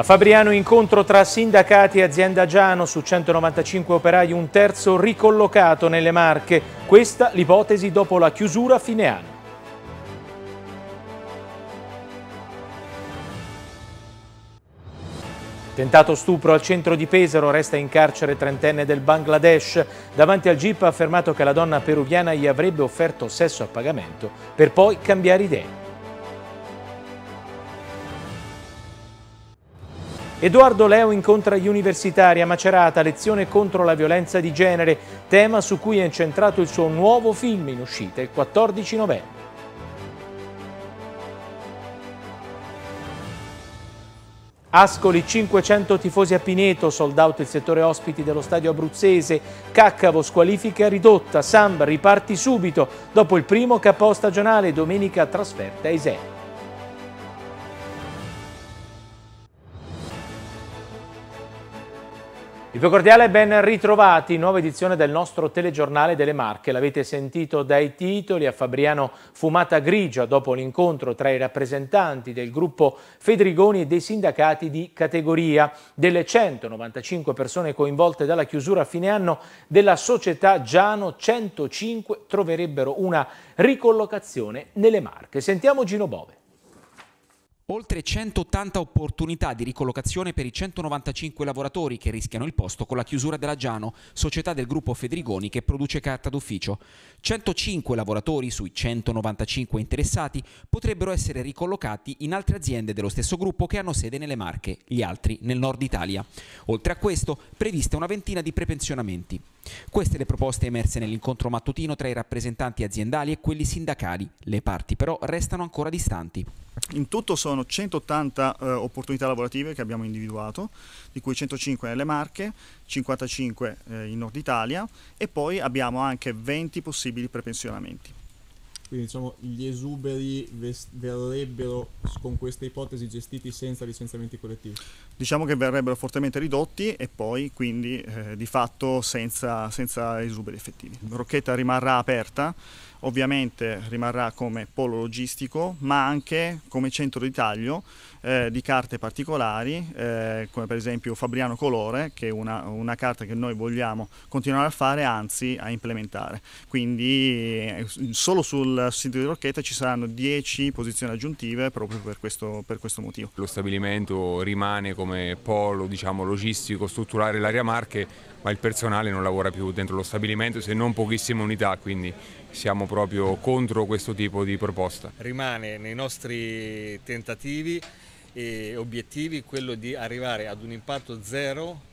A Fabriano incontro tra sindacati e azienda Giano su 195 operai un terzo ricollocato nelle Marche. Questa l'ipotesi dopo la chiusura a fine anno. Tentato stupro al centro di Pesaro, resta in carcere trentenne del Bangladesh. Davanti al GIP ha affermato che la donna peruviana gli avrebbe offerto sesso a pagamento per poi cambiare idea. Edoardo Leo incontra gli universitari a Macerata, lezione contro la violenza di genere, tema su cui è incentrato il suo nuovo film in uscita il 14 novembre. Ascoli 500 tifosi a Pineto, sold out il settore ospiti dello stadio abruzzese, Caccavo squalifica ridotta, Samba riparti subito dopo il primo capo stagionale domenica trasferta a Isè. Il più cordiale ben ritrovati, nuova edizione del nostro telegiornale delle Marche. L'avete sentito dai titoli a Fabriano Fumata Grigia dopo l'incontro tra i rappresentanti del gruppo Fedrigoni e dei sindacati di categoria. Delle 195 persone coinvolte dalla chiusura a fine anno della società Giano, 105 troverebbero una ricollocazione nelle Marche. Sentiamo Gino Bove oltre 180 opportunità di ricollocazione per i 195 lavoratori che rischiano il posto con la chiusura della Giano, società del gruppo Fedrigoni che produce carta d'ufficio. 105 lavoratori sui 195 interessati potrebbero essere ricollocati in altre aziende dello stesso gruppo che hanno sede nelle Marche, gli altri nel nord Italia. Oltre a questo, prevista una ventina di prepensionamenti. Queste le proposte emerse nell'incontro mattutino tra i rappresentanti aziendali e quelli sindacali. Le parti però restano ancora distanti. In tutto sono 180 eh, opportunità lavorative che abbiamo individuato, di cui 105 nelle Marche, 55 eh, in Nord Italia e poi abbiamo anche 20 possibili prepensionamenti. Quindi diciamo gli esuberi ves- verrebbero con questa ipotesi gestiti senza licenziamenti collettivi? Diciamo che verrebbero fortemente ridotti e poi quindi eh, di fatto senza, senza esuberi effettivi. Rocchetta rimarrà aperta ovviamente rimarrà come polo logistico, ma anche come centro di taglio eh, di carte particolari, eh, come per esempio Fabriano Colore, che è una, una, carta che noi vogliamo continuare a fare, anzi a implementare. Quindi eh, solo sul sito di Rocchetta ci saranno 10 posizioni aggiuntive proprio per questo, per questo motivo. Lo stabilimento rimane come polo diciamo, logistico, strutturale l'area Marche, ma il personale non lavora più dentro lo stabilimento se non pochissime unità, quindi siamo proprio contro questo tipo di proposta. Rimane nei nostri tentativi e obiettivi quello di arrivare ad un impatto zero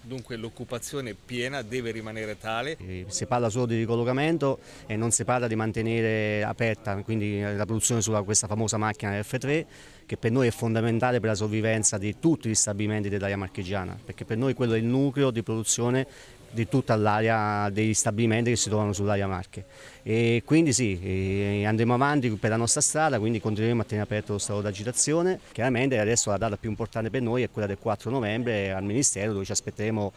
dunque l'occupazione piena deve rimanere tale. Eh, si parla solo di ricollocamento e non si parla di mantenere aperta quindi eh, la produzione su questa famosa macchina F3 che per noi è fondamentale per la sovvivenza di tutti gli stabilimenti dell'area marchigiana perché per noi quello è il nucleo di produzione di tutta l'area degli stabilimenti che si trovano sull'area Marche. E quindi sì, andremo avanti per la nostra strada, quindi continueremo a tenere aperto lo stato d'agitazione. Chiaramente adesso la data più importante per noi è quella del 4 novembre al Ministero dove ci aspetteremo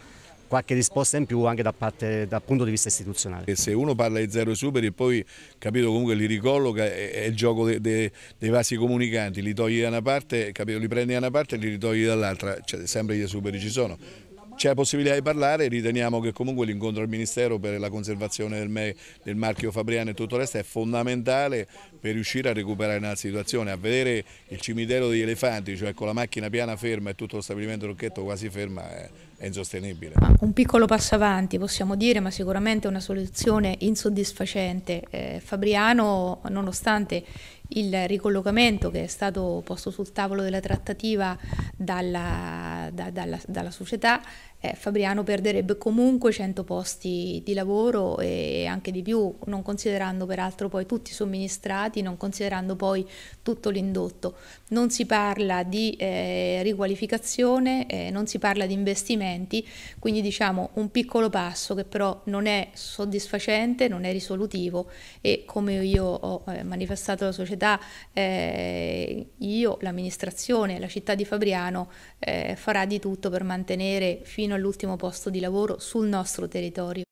qualche risposta in più anche da parte, dal punto di vista istituzionale. E se uno parla di zero superi e poi capito comunque li ricolloca, è il gioco de, de, dei vasi comunicanti, li togli da una parte, capito, li prendi da una parte e li ritogli dall'altra, cioè, sempre gli esuberi ci sono, c'è la possibilità di parlare, riteniamo che comunque l'incontro al Ministero per la conservazione del, del marchio Fabriano e tutto il resto è fondamentale per riuscire a recuperare la situazione, a vedere il cimitero degli elefanti, cioè con la macchina piana ferma e tutto lo stabilimento Rocchetto quasi ferma è, è insostenibile. Un piccolo passo avanti possiamo dire, ma sicuramente una soluzione insoddisfacente. Eh, Fabriano, nonostante il ricollocamento che è stato posto sul tavolo della trattativa dalla, da, dalla, dalla società, eh, Fabriano perderebbe comunque 100 posti di lavoro e anche di più, non considerando peraltro poi tutti i somministrati, non considerando poi tutto l'indotto. Non si parla di eh, riqualificazione, eh, non si parla di investimenti, quindi diciamo un piccolo passo che però non è soddisfacente, non è risolutivo e come io ho eh, manifestato la società, eh, io, l'amministrazione, la città di Fabriano eh, farà di tutto per mantenere fino fino all'ultimo posto di lavoro sul nostro territorio.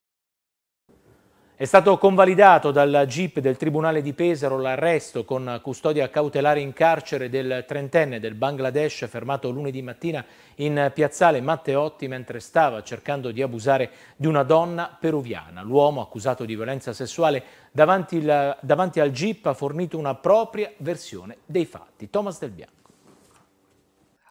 È stato convalidato dal GIP del Tribunale di Pesaro l'arresto con custodia cautelare in carcere del trentenne del Bangladesh fermato lunedì mattina in piazzale Matteotti mentre stava cercando di abusare di una donna peruviana. L'uomo accusato di violenza sessuale davanti, la, davanti al GIP ha fornito una propria versione dei fatti. Thomas Del Bianco.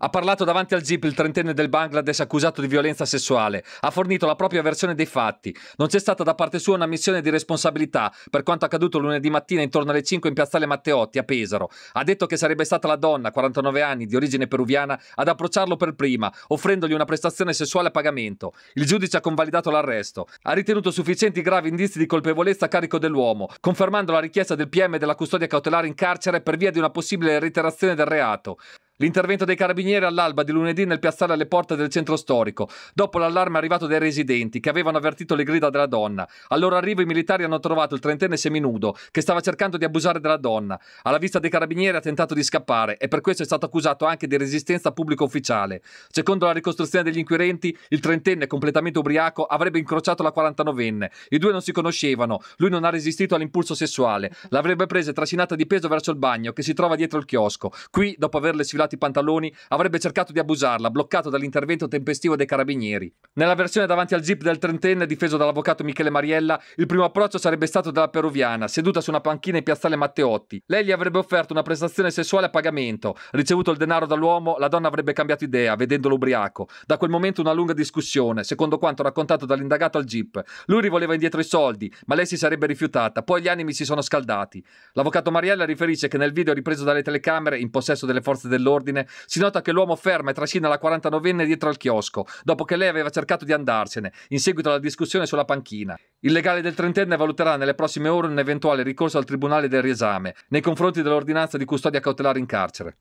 Ha parlato davanti al GIP il trentenne del Bangladesh accusato di violenza sessuale, ha fornito la propria versione dei fatti. Non c'è stata da parte sua una missione di responsabilità per quanto accaduto lunedì mattina intorno alle 5 in piazzale Matteotti a Pesaro. Ha detto che sarebbe stata la donna, 49 anni, di origine peruviana, ad approcciarlo per prima, offrendogli una prestazione sessuale a pagamento. Il giudice ha convalidato l'arresto. Ha ritenuto sufficienti gravi indizi di colpevolezza a carico dell'uomo, confermando la richiesta del PM della custodia cautelare in carcere per via di una possibile reiterazione del reato. L'intervento dei carabinieri all'alba di lunedì nel piazzale alle porte del centro storico, dopo l'allarme arrivato dai residenti che avevano avvertito le grida della donna. Al loro arrivo i militari hanno trovato il trentenne seminudo che stava cercando di abusare della donna. Alla vista dei carabinieri ha tentato di scappare e per questo è stato accusato anche di resistenza pubblico ufficiale. Secondo la ricostruzione degli inquirenti, il trentenne completamente ubriaco avrebbe incrociato la 49enne. I due non si conoscevano, lui non ha resistito all'impulso sessuale, l'avrebbe presa e trascinata di peso verso il bagno che si trova dietro il chiosco. Qui, dopo averle sfilato i pantaloni, avrebbe cercato di abusarla, bloccato dall'intervento tempestivo dei carabinieri. Nella versione davanti al jeep del trentenne, difeso dall'avvocato Michele Mariella, il primo approccio sarebbe stato della peruviana, seduta su una panchina in piazzale Matteotti. Lei gli avrebbe offerto una prestazione sessuale a pagamento. Ricevuto il denaro dall'uomo, la donna avrebbe cambiato idea, vedendolo ubriaco. Da quel momento una lunga discussione, secondo quanto raccontato dall'indagato al jeep. Lui rivoleva indietro i soldi, ma lei si sarebbe rifiutata. Poi gli animi si sono scaldati. L'avvocato Mariella riferisce che nel video ripreso dalle telecamere, in possesso delle forze dell'ordine, ordine, si nota che l'uomo ferma e trascina la 49enne dietro al chiosco, dopo che lei aveva cercato di andarsene, in seguito alla discussione sulla panchina. Il legale del trentenne valuterà nelle prossime ore un eventuale ricorso al tribunale del riesame nei confronti dell'ordinanza di custodia cautelare in carcere.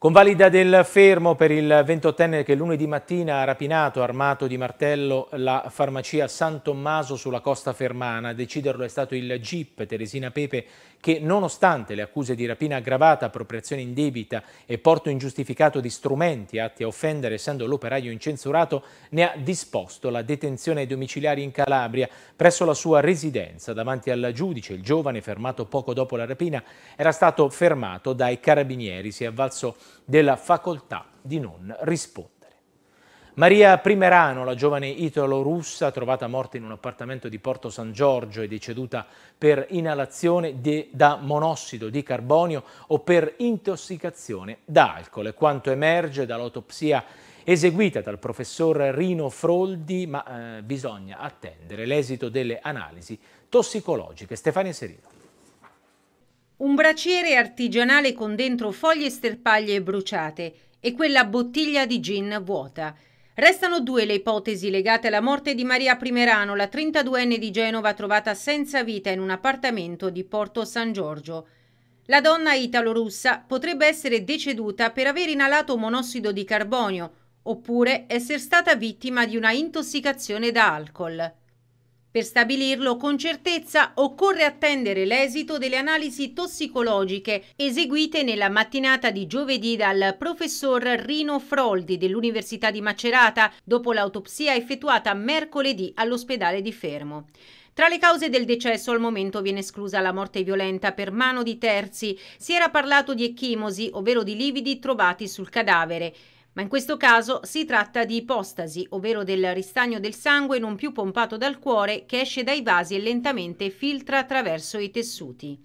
Convalida del fermo per il 28enne che lunedì mattina ha rapinato, armato di martello, la farmacia San Tommaso sulla costa fermana. deciderlo è stato il GIP Teresina Pepe che nonostante le accuse di rapina aggravata, appropriazione indebita e porto ingiustificato di strumenti atti a offendere essendo l'operaio incensurato, ne ha disposto la detenzione ai domiciliari in Calabria presso la sua residenza davanti al giudice. Il giovane, fermato poco dopo la rapina, era stato fermato dai carabinieri, si è avvalso della facoltà di non rispondere. Maria Primerano, la giovane italo-russa trovata morta in un appartamento di Porto San Giorgio e deceduta per inalazione de, da monossido di carbonio o per intossicazione da alcol. È quanto emerge dall'autopsia eseguita dal professor Rino Froldi, ma eh, bisogna attendere l'esito delle analisi tossicologiche. Stefania Serino. Un braciere artigianale con dentro foglie e sterpaglie bruciate e quella bottiglia di gin vuota. Restano due le ipotesi legate alla morte di Maria Primerano, la 32enne di Genova trovata senza vita in un appartamento di Porto San Giorgio. La donna italo-russa potrebbe essere deceduta per aver inalato monossido di carbonio oppure essere stata vittima di una intossicazione da alcol. Per stabilirlo con certezza occorre attendere l'esito delle analisi tossicologiche eseguite nella mattinata di giovedì dal professor Rino Froldi dell'Università di Macerata dopo l'autopsia effettuata mercoledì all'ospedale di Fermo. Tra le cause del decesso al momento viene esclusa la morte violenta per mano di terzi. Si era parlato di ecchimosi, ovvero di lividi trovati sul cadavere ma in questo caso si tratta di ipostasi, ovvero del ristagno del sangue non più pompato dal cuore che esce dai vasi e lentamente filtra attraverso i tessuti.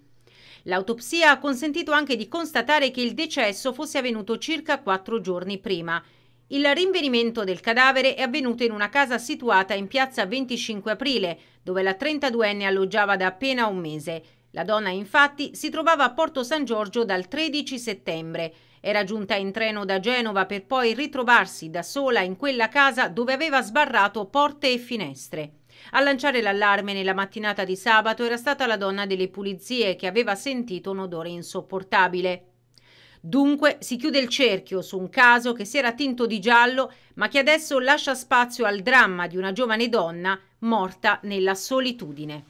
L'autopsia ha consentito anche di constatare che il decesso fosse avvenuto circa quattro giorni prima. Il rinvenimento del cadavere è avvenuto in una casa situata in piazza 25 aprile, dove la 32enne alloggiava da appena un mese. La donna infatti si trovava a Porto San Giorgio dal 13 settembre. Era giunta in treno da Genova per poi ritrovarsi da sola in quella casa dove aveva sbarrato porte e finestre. A lanciare l'allarme nella mattinata di sabato era stata la donna delle pulizie che aveva sentito un odore insopportabile. Dunque si chiude il cerchio su un caso che si era tinto di giallo ma che adesso lascia spazio al dramma di una giovane donna morta nella solitudine.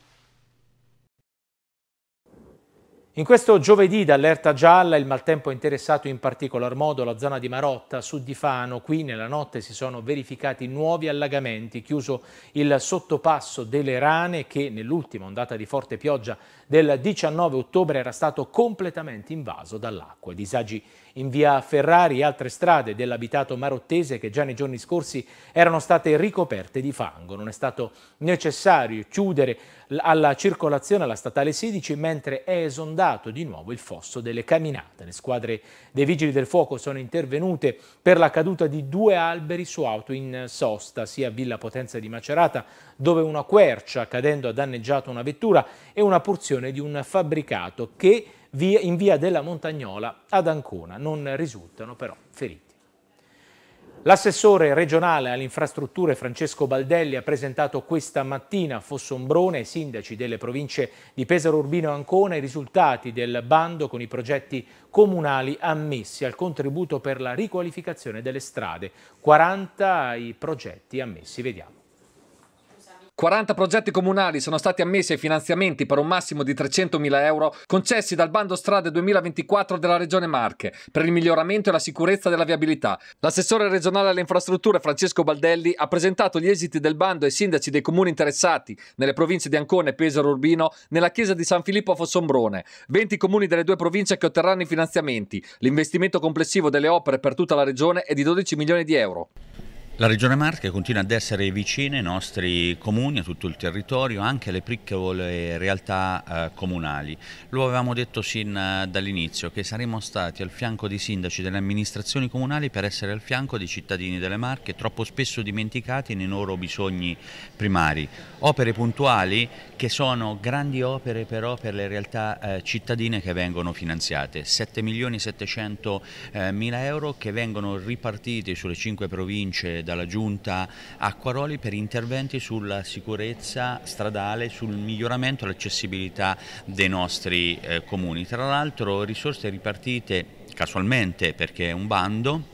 In questo giovedì d'allerta gialla il maltempo ha interessato in particolar modo la zona di Marotta, sud di Fano. Qui nella notte si sono verificati nuovi allagamenti, chiuso il sottopasso delle rane che nell'ultima ondata di forte pioggia del 19 ottobre era stato completamente invaso dall'acqua. disagi in via Ferrari e altre strade dell'abitato marottese che già nei giorni scorsi erano state ricoperte di fango. Non è stato necessario chiudere alla circolazione la statale 16 mentre è esondato di nuovo il fosso delle camminate. Le squadre dei vigili del fuoco sono intervenute per la caduta di due alberi su auto in sosta sia a Villa Potenza di Macerata dove una quercia cadendo ha danneggiato una vettura e una porzione situazione di un fabbricato che via, in via della Montagnola ad Ancona. Non risultano però feriti. L'assessore regionale alle infrastrutture Francesco Baldelli ha presentato questa mattina a Fossombrone ai sindaci delle province di Pesaro Urbino e Ancona i risultati del bando con i progetti comunali ammessi al contributo per la riqualificazione delle strade. 40 i progetti ammessi, vediamo. 40 progetti comunali sono stati ammessi ai finanziamenti per un massimo di 300.000 euro concessi dal bando strade 2024 della Regione Marche per il miglioramento e la sicurezza della viabilità. L'assessore regionale alle infrastrutture Francesco Baldelli ha presentato gli esiti del bando ai sindaci dei comuni interessati nelle province di Ancona e Pesaro Urbino nella chiesa di San Filippo a Fossombrone. 20 comuni delle due province che otterranno i finanziamenti. L'investimento complessivo delle opere per tutta la regione è di 12 milioni di euro. La Regione Marche continua ad essere vicina ai nostri comuni, a tutto il territorio, anche alle piccole realtà eh, comunali. Lo avevamo detto sin eh, dall'inizio che saremmo stati al fianco dei sindaci delle amministrazioni comunali per essere al fianco dei cittadini delle Marche, troppo spesso dimenticati nei loro bisogni primari. Opere puntuali che sono grandi opere però per le realtà eh, cittadine che vengono finanziate. 7 milioni e 700 eh, mila euro che vengono ripartiti sulle cinque province dalla Giunta Acquaroli per interventi sulla sicurezza stradale, sul miglioramento e l'accessibilità dei nostri eh, comuni. Tra l'altro risorse ripartite casualmente perché è un bando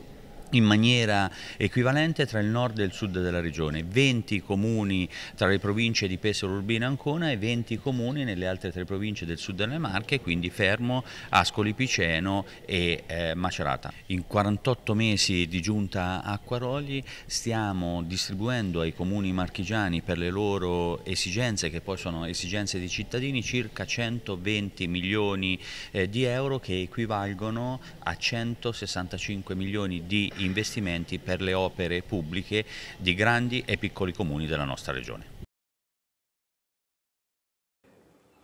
in maniera equivalente tra il nord e il sud della regione, 20 comuni tra le province di Pesaro, Urbino e Ancona e 20 comuni nelle altre tre province del sud delle Marche, quindi Fermo, Ascoli Piceno e eh, Macerata. In 48 mesi di giunta a Quaroli stiamo distribuendo ai comuni marchigiani per le loro esigenze, che poi sono esigenze dei cittadini, circa 120 milioni eh, di euro che equivalgono a 165 milioni di investimenti per le opere pubbliche di grandi e piccoli comuni della nostra regione.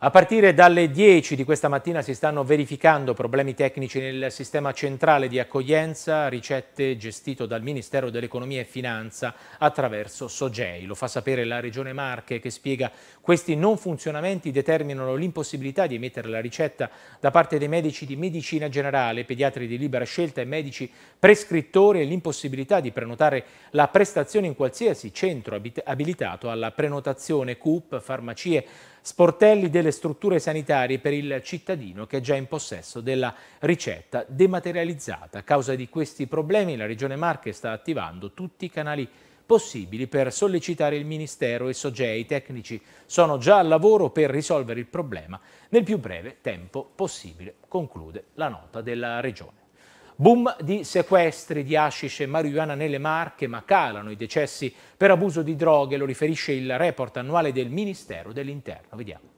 A partire dalle 10 di questa mattina si stanno verificando problemi tecnici nel sistema centrale di accoglienza, ricette gestito dal Ministero dell'Economia e Finanza attraverso Sogei. Lo fa sapere la Regione Marche che spiega questi non funzionamenti determinano l'impossibilità di emettere la ricetta da parte dei medici di medicina generale, pediatri di libera scelta e medici prescrittori e l'impossibilità di prenotare la prestazione in qualsiasi centro abilitato alla prenotazione CUP, farmacie, sportelli delle strutture sanitarie per il cittadino che è già in possesso della ricetta dematerializzata. A causa di questi problemi la Regione Marche sta attivando tutti i canali possibili per sollecitare il Ministero e Sogei. I tecnici sono già al lavoro per risolvere il problema nel più breve tempo possibile, conclude la nota della Regione. Boom di sequestri di hashish e marijuana nelle Marche, ma calano i decessi per abuso di droghe, lo riferisce il report annuale del Ministero dell'Interno. Vediamo.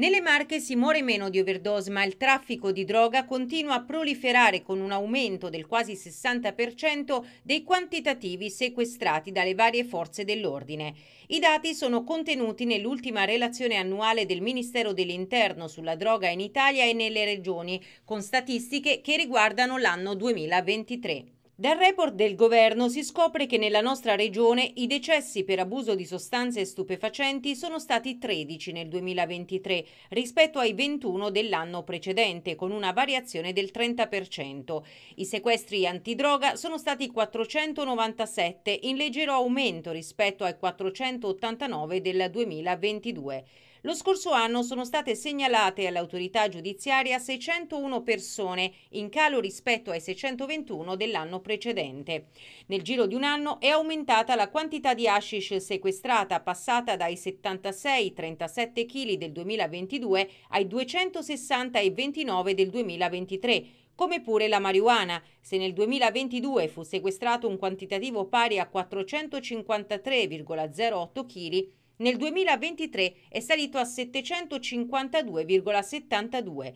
Nelle Marche si muore meno di overdose, ma il traffico di droga continua a proliferare con un aumento del quasi 60% dei quantitativi sequestrati dalle varie forze dell'ordine. I dati sono contenuti nell'ultima relazione annuale del Ministero dell'Interno sulla droga in Italia e nelle regioni, con statistiche che riguardano l'anno 2023. Dal report del governo si scopre che nella nostra regione i decessi per abuso di sostanze stupefacenti sono stati 13 nel 2023 rispetto ai 21 dell'anno precedente con una variazione del 30%. I sequestri antidroga sono stati 497 in leggero aumento rispetto ai 489 del 2022. Lo scorso anno sono state segnalate all'autorità giudiziaria 601 persone, in calo rispetto ai 621 dell'anno precedente. Nel giro di un anno è aumentata la quantità di hashish sequestrata, passata dai 76-37 kg del 2022 ai 260,29 del 2023 come pure la marijuana. Se nel 2022 fu sequestrato un quantitativo pari a 453,08 kg, nel 2023 è salito a 752,72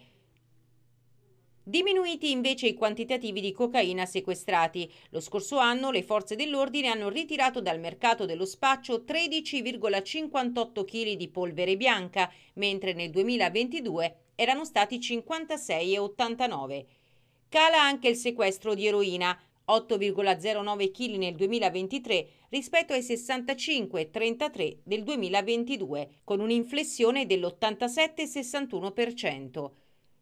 Diminuiti invece i quantitativi di cocaina sequestrati. Lo scorso anno le forze dell'ordine hanno ritirato dal mercato dello spaccio 13,58 kg di polvere bianca, mentre nel 2022 erano stati 56,89. Cala anche il sequestro di eroina, 8,09 kg nel 2023 rispetto ai 65,33 del 2022, con un'inflessione dell'87,61%.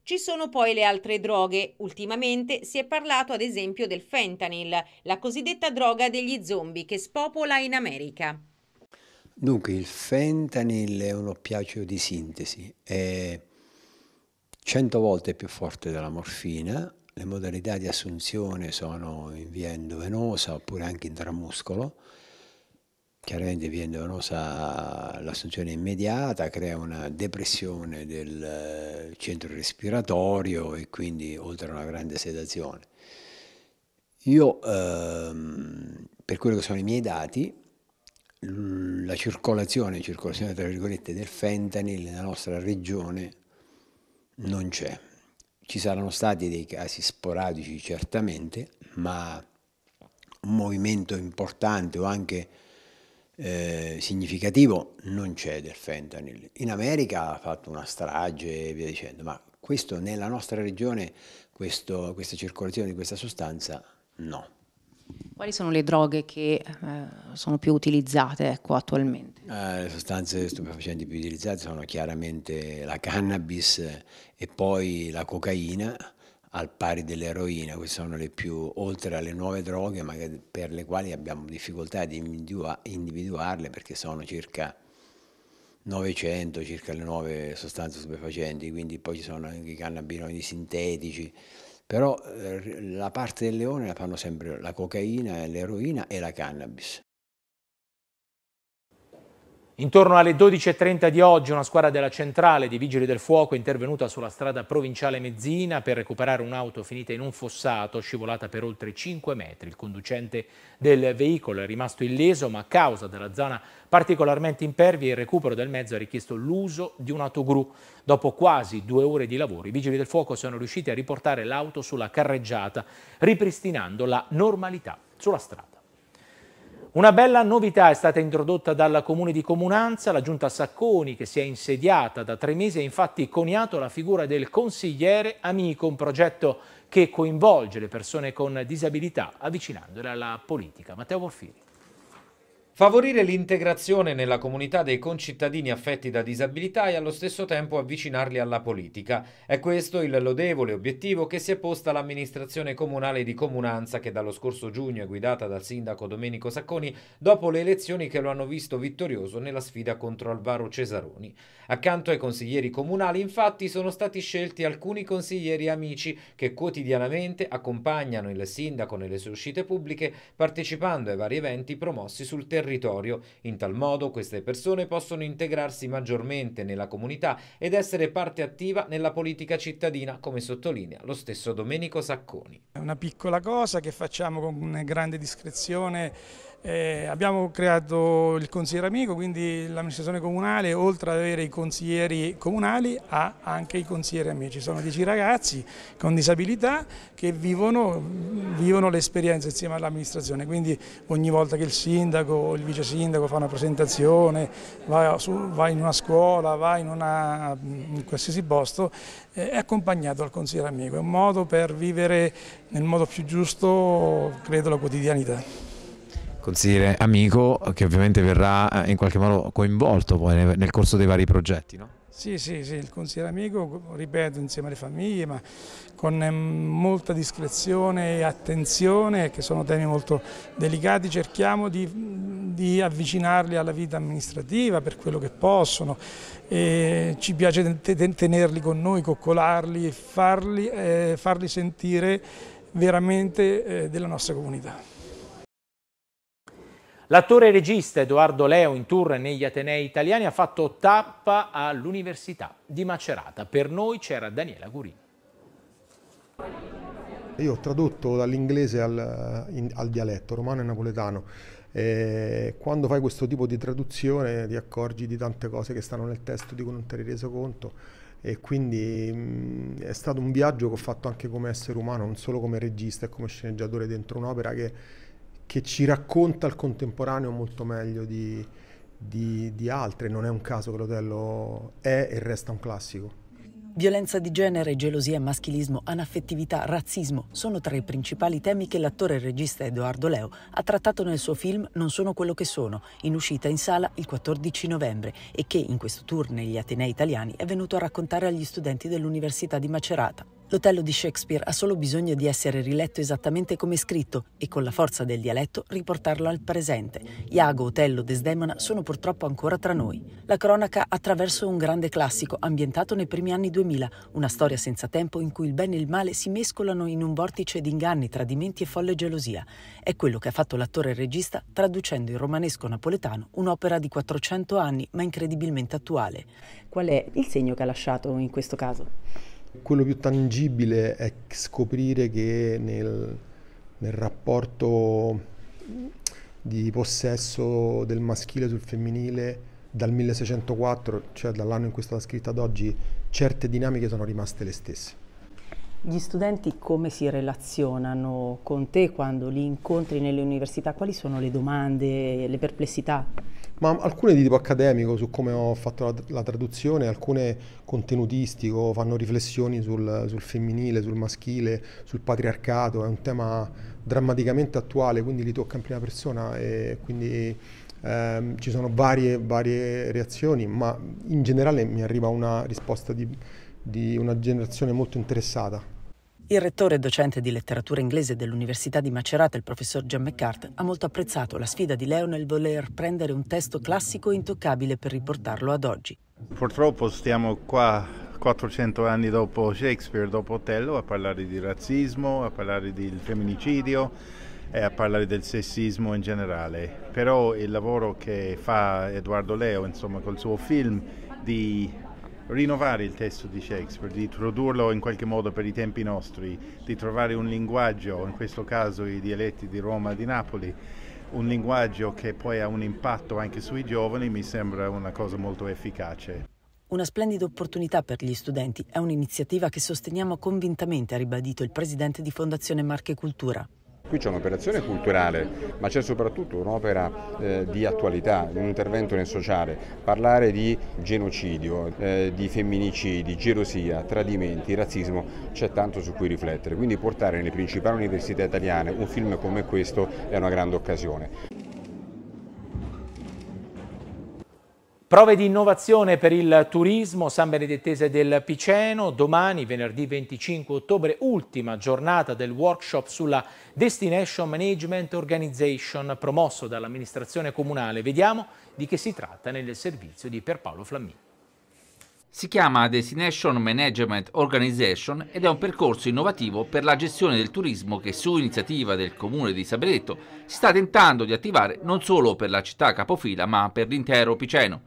Ci sono poi le altre droghe. Ultimamente si è parlato ad esempio del fentanyl, la cosiddetta droga degli zombie che spopola in America. Dunque, il fentanyl è un oppiacio di sintesi, è 100 volte più forte della morfina, le modalità di assunzione sono in via endovenosa oppure anche intramuscolo. Chiaramente via endovenosa l'assunzione è immediata crea una depressione del eh, centro respiratorio e quindi oltre a una grande sedazione. Io, ehm, per quello che sono i miei dati, la circolazione, circolazione tra virgolette, del fentanyl nella nostra regione non c'è ci saranno stati dei casi sporadici certamente, ma un movimento importante o anche eh, significativo non c'è del fentanyl. In America ha fatto una strage e via dicendo, ma questo nella nostra regione, questo, questa circolazione di questa sostanza no. Quali sono le droghe che eh, sono più utilizzate ecco, attualmente? Eh, le sostanze stupefacenti più utilizzate sono chiaramente la cannabis e poi la cocaina al pari dell'eroina, queste sono le più, oltre alle nuove droghe per le quali abbiamo difficoltà di individuarle perché sono circa 900, circa le nuove sostanze stupefacenti, quindi poi ci sono anche i cannabinoidi sintetici, però eh, la parte del leone la fanno sempre la cocaina, l'eroina e la cannabis. Intorno alle 12.30 di oggi una squadra della centrale di Vigili del Fuoco è intervenuta sulla strada provinciale Mezzina per recuperare un'auto finita in un fossato scivolata per oltre 5 metri. Il conducente del veicolo è rimasto illeso ma a causa della zona particolarmente impervia il recupero del mezzo ha richiesto l'uso di un'autogru. Dopo quasi due ore di lavoro i Vigili del Fuoco sono riusciti a riportare l'auto sulla carreggiata ripristinando la normalità sulla strada. Una bella novità è stata introdotta dalla Comune di Comunanza, la Giunta Sacconi, che si è insediata da tre mesi, ha infatti coniato la figura del consigliere amico, un progetto che coinvolge le persone con disabilità avvicinandole alla politica. Matteo Porfiri. Favorire l'integrazione nella comunità dei concittadini affetti da disabilità e allo stesso tempo avvicinarli alla politica. È questo il lodevole obiettivo che si è posta l'amministrazione comunale di Comunanza che dallo scorso giugno è guidata dal sindaco Domenico Sacconi dopo le elezioni che lo hanno visto vittorioso nella sfida contro Alvaro Cesaroni. Accanto ai consiglieri comunali infatti sono stati scelti alcuni consiglieri amici che quotidianamente accompagnano il sindaco nelle sue uscite pubbliche partecipando ai vari eventi promossi sul territorio territorio. In tal modo queste persone possono integrarsi maggiormente nella comunità ed essere parte attiva nella politica cittadina, come sottolinea lo stesso Domenico Sacconi. È una piccola cosa che facciamo con grande discrezione eh, abbiamo creato il consigliere amico, quindi l'amministrazione comunale, oltre ad avere i consiglieri comunali, ha anche i consiglieri amici. Sono 10 ragazzi con disabilità che vivono, vivono l'esperienza insieme all'amministrazione, quindi ogni volta che il sindaco o il vice sindaco fa una presentazione, va, su, va in una scuola, va in, una, in qualsiasi posto, eh, è accompagnato dal consigliere amico. È un modo per vivere nel modo più giusto, credo, la quotidianità consigliere amico che ovviamente verrà eh, in qualche modo coinvolto poi nel corso dei vari progetti. No? Sì, sì, sì, il consigliere amico, ripeto, insieme alle famiglie, ma con ehm, molta discrezione e attenzione, che sono temi molto delicati, cerchiamo di, di avvicinarli alla vita amministrativa per quello che possono. E ci piace tenerli con noi, coccolarli, farli, eh, farli sentire veramente eh, della nostra comunità. L'attore e regista Edoardo Leo in tour negli Atenei italiani ha fatto tappa all'Università di Macerata. Per noi c'era Daniela Gurini. Io ho tradotto dall'inglese al, in, al dialetto romano e napoletano. E quando fai questo tipo di traduzione ti accorgi di tante cose che stanno nel testo di cui non ti ne reso conto e quindi mh, mm, è stato un viaggio che ho fatto anche come essere umano, non solo come regista e come sceneggiatore dentro un'opera che che ci racconta il contemporaneo molto meglio di, di, di altre. Non è un caso che l'Otello è e resta un classico. Violenza di genere, gelosia, maschilismo, anaffettività, razzismo sono tra i principali temi che l'attore e regista Edoardo Leo ha trattato nel suo film Non sono quello che sono, in uscita in sala il 14 novembre e che in questo tour negli Atenei italiani è venuto a raccontare agli studenti dell'Università di Macerata. L'Otello di Shakespeare ha solo bisogno di essere riletto esattamente come scritto e con la forza del dialetto riportarlo al presente. Iago, Otello, Desdemona sono purtroppo ancora tra noi. La cronaca attraverso un grande classico ambientato nei primi anni 2000, una storia senza tempo in cui il bene e il male si mescolano in un vortice di inganni, tradimenti e folle gelosia. È quello che ha fatto l'attore e regista traducendo in romanesco napoletano un'opera di 400 anni ma incredibilmente attuale. Qual è il segno che ha lasciato in questo caso? Quello più tangibile è scoprire che nel, nel rapporto di possesso del maschile sul femminile dal 1604, cioè dall'anno in cui è stata scritta ad oggi, certe dinamiche sono rimaste le stesse. Gli studenti come si relazionano con te quando li incontri nelle università? Quali sono le domande, le perplessità? Ma alcune di tipo accademico su come ho fatto la, la traduzione, alcune contenutistico, fanno riflessioni sul, sul, femminile, sul maschile, sul patriarcato, è un tema drammaticamente attuale, quindi li tocca in prima persona e quindi ehm, ci sono varie, varie reazioni, ma in generale mi arriva una risposta di, di una generazione molto interessata il rettore docente di letteratura inglese dell'Università di Macerata, il professor John McCart, ha molto apprezzato la sfida di Leo nel voler prendere un testo classico e intoccabile per riportarlo ad oggi. Purtroppo stiamo qua 400 anni dopo Shakespeare, dopo Otello, a parlare di razzismo, a parlare del femminicidio e a parlare del sessismo in generale. Però il lavoro che fa Edoardo Leo, insomma, col suo film di rinnovare il testo di Shakespeare, di tradurlo in qualche modo per i tempi nostri, di trovare un linguaggio, in questo caso i dialetti di Roma e di Napoli, un linguaggio che poi ha un impatto anche sui giovani, mi sembra una cosa molto efficace. Una splendida opportunità per gli studenti è un'iniziativa che sosteniamo convintamente, ha ribadito il presidente di Fondazione Marche Cultura, Qui c'è un'operazione culturale, ma c'è soprattutto un'opera eh, di attualità, un intervento nel sociale. Parlare di genocidio, eh, di femminicidi, gelosia, tradimenti, razzismo, c'è tanto su cui riflettere. Quindi portare nelle principali università italiane un film come questo è una grande occasione. Prove di innovazione per il turismo, San Benedettese del Piceno, domani venerdì 25 ottobre, ultima giornata del workshop sulla Destination Management Organization promosso dall'amministrazione comunale. Vediamo di che si tratta nel servizio di Pierpaolo Flammini. Si chiama Destination Management Organization ed è un percorso innovativo per la gestione del turismo che su iniziativa del comune di Sabredetto si sta tentando di attivare non solo per la città capofila ma per l'intero Piceno.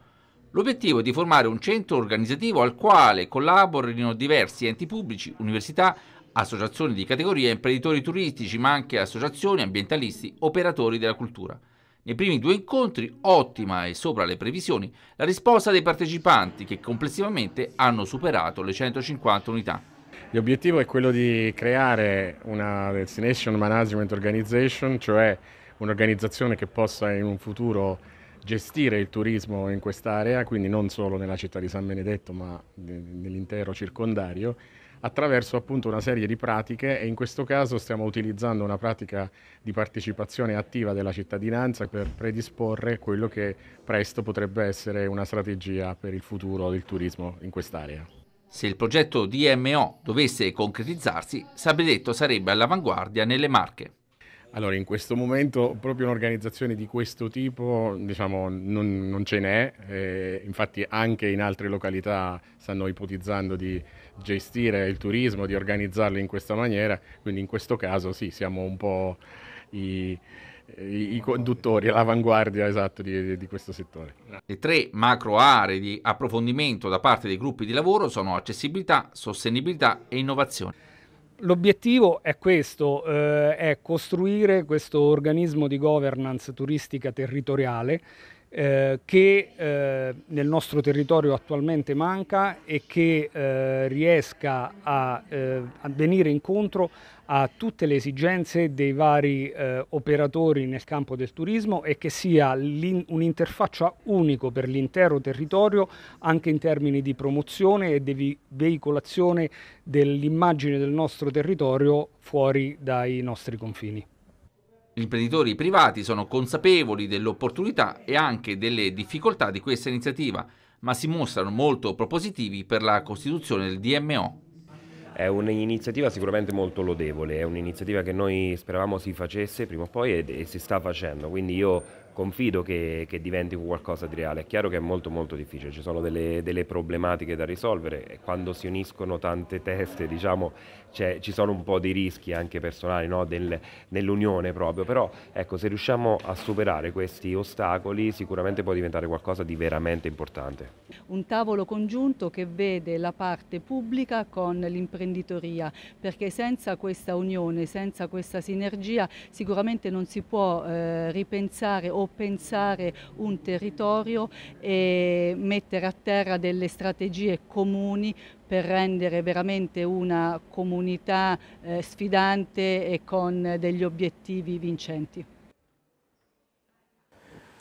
L'obiettivo è di formare un centro organizzativo al quale collaborino diversi enti pubblici, università, associazioni di categoria, imprenditori turistici, ma anche associazioni, ambientalisti, operatori della cultura. Nei primi due incontri, ottima e sopra le previsioni, la risposta dei partecipanti che complessivamente hanno superato le 150 unità. L'obiettivo è quello di creare una Destination Management Organization, cioè un'organizzazione che possa in un futuro gestire il turismo in quest'area, quindi non solo nella città di San Benedetto ma nell'intero circondario, attraverso appunto una serie di pratiche e in questo caso stiamo utilizzando una pratica di partecipazione attiva della cittadinanza per predisporre quello che presto potrebbe essere una strategia per il futuro del turismo in quest'area. Se il progetto DMO dovesse concretizzarsi, Sabedetto sarebbe all'avanguardia nelle Marche. Allora, in questo momento proprio un'organizzazione di questo tipo diciamo, non, non ce n'è, eh, infatti anche in altre località stanno ipotizzando di gestire il turismo, di organizzarlo in questa maniera, quindi in questo caso sì, siamo un po' i, i, i conduttori, l'avanguardia esatto di, di questo settore. Le tre macro aree di approfondimento da parte dei gruppi di lavoro sono accessibilità, sostenibilità e innovazione. L'obiettivo è questo, eh, è costruire questo organismo di governance turistica territoriale eh, che eh, nel nostro territorio attualmente manca e che eh, riesca a, eh, a, venire incontro a tutte le esigenze dei vari eh, operatori nel campo del turismo e che sia un'interfaccia unico per l'intero territorio anche in termini di promozione e di veicolazione dell'immagine del nostro territorio fuori dai nostri confini. Gli imprenditori privati sono consapevoli dell'opportunità e anche delle difficoltà di questa iniziativa, ma si mostrano molto propositivi per la costituzione del DMO. È un'iniziativa sicuramente molto lodevole, è un'iniziativa che noi speravamo si facesse prima o poi e, e si sta facendo, quindi io confido che, che, diventi qualcosa di reale. È chiaro che è molto molto difficile, ci sono delle, delle problematiche da risolvere e quando si uniscono tante teste diciamo, ci sono un po' dei rischi anche personali no? Del, nell'unione proprio, però ecco, se riusciamo a superare questi ostacoli sicuramente può diventare qualcosa di veramente importante. Un tavolo congiunto che vede la parte pubblica con l'imprenditoria, perché senza questa unione, senza questa sinergia sicuramente non si può eh, ripensare o proprio un territorio e mettere a terra delle strategie comuni per rendere veramente una comunità eh, sfidante e con degli obiettivi vincenti.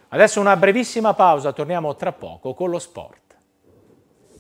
Adesso una brevissima pausa, torniamo tra poco con lo sport.